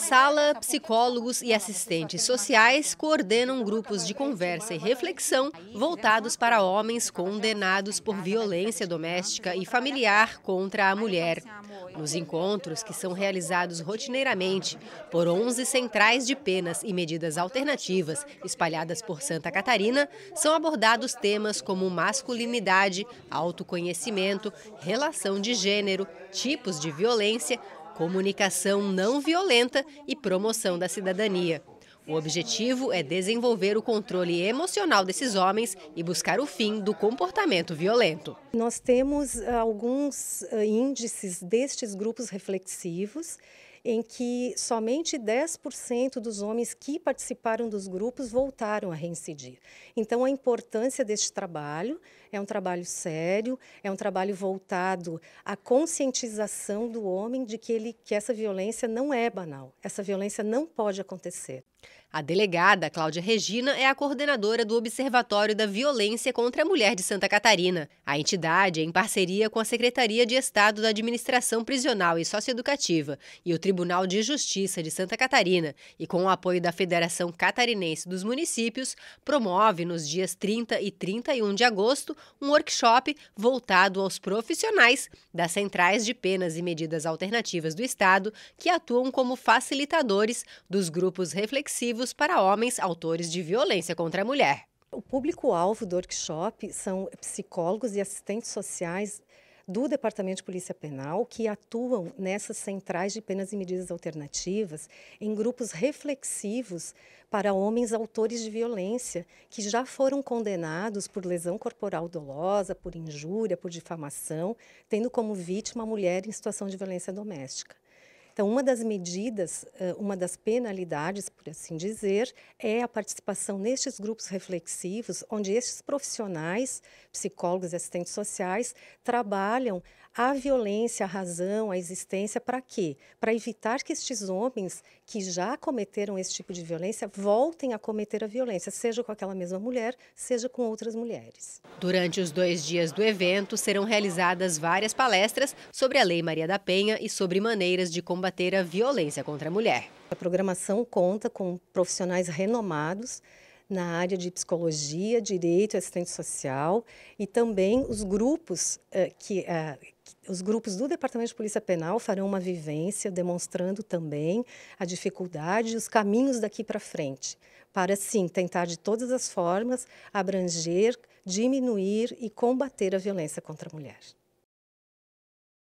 sala, psicólogos e assistentes sociais coordenam grupos de conversa e reflexão voltados para homens condenados por violência doméstica e familiar contra a mulher. Nos encontros, que são realizados rotineiramente por 11 centrais de penas e medidas alternativas espalhadas por Santa Catarina, são abordados temas como masculinidade, autoconhecimento, relação de gênero, tipos de violência comunicação não violenta e promoção da cidadania. O objetivo é desenvolver o controle emocional desses homens e buscar o fim do comportamento violento. Nós temos ah, alguns ah, índices destes grupos reflexivos em que somente 10% dos homens que participaram dos grupos voltaram a reincidir. Então, a importância deste trabalho é um trabalho sério, é um trabalho voltado à conscientização do homem de que, ele, que essa violência não é banal, essa violência não pode acontecer. A delegada Cláudia Regina é a coordenadora do Observatório da Violência contra a Mulher de Santa Catarina. A entidade é em parceria com a Secretaria de Estado da Administração Prisional e Socioeducativa e o Tribunal de Justiça de Santa Catarina, e com o apoio da Federação Catarinense dos Municípios, promove nos dias 30 e 31 de agosto um workshop voltado aos profissionais das centrais de penas e medidas alternativas do Estado que atuam como facilitadores dos grupos reflexivos reflexivos para homens autores de violência contra a mulher. O público-alvo do workshop são psicólogos e assistentes sociais do Departamento de Polícia Penal que atuam nessas centrais de penas e medidas alternativas em grupos reflexivos para homens autores de violência que já foram condenados por lesão corporal dolosa, por injúria, por difamação, tendo como vítima a mulher em situação de violência doméstica. Então, uma das medidas, eh, uma das penalidades, por assim dizer, é a participação nestes grupos reflexivos, onde estes profissionais, psicólogos e assistentes sociais, trabalham a violência, a razão, a existência, para quê? Para evitar que estes homens que já cometeram esse tipo de violência voltem a cometer a violência, seja com aquela mesma mulher, seja com outras mulheres. Durante os dois dias do evento, serão realizadas várias palestras sobre a Lei Maria da Penha e sobre maneiras de combater a violência contra a mulher. A programação conta com profissionais renomados na área de psicologia, direito e assistente social e também os grupos uh, que uh, os grupos do Departamento de Polícia Penal farão uma vivência demonstrando também a dificuldade e os caminhos daqui para frente, para sim tentar de todas as formas abranger, diminuir e combater a violência contra a mulher.